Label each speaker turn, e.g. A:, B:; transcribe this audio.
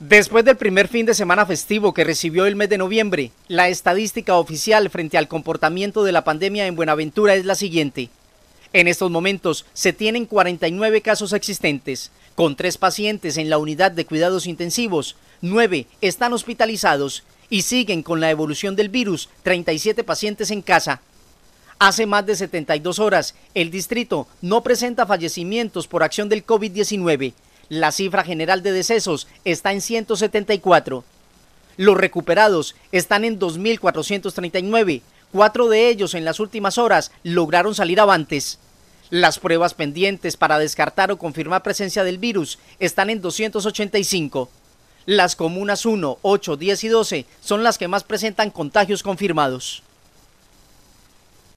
A: Después del primer fin de semana festivo que recibió el mes de noviembre, la estadística oficial frente al comportamiento de la pandemia en Buenaventura es la siguiente. En estos momentos se tienen 49 casos existentes, con 3 pacientes en la unidad de cuidados intensivos, 9 están hospitalizados y siguen con la evolución del virus 37 pacientes en casa. Hace más de 72 horas, el distrito no presenta fallecimientos por acción del COVID-19 la cifra general de decesos está en 174. Los recuperados están en 2.439. Cuatro de ellos en las últimas horas lograron salir avantes. Las pruebas pendientes para descartar o confirmar presencia del virus están en 285. Las comunas 1, 8, 10 y 12 son las que más presentan contagios confirmados.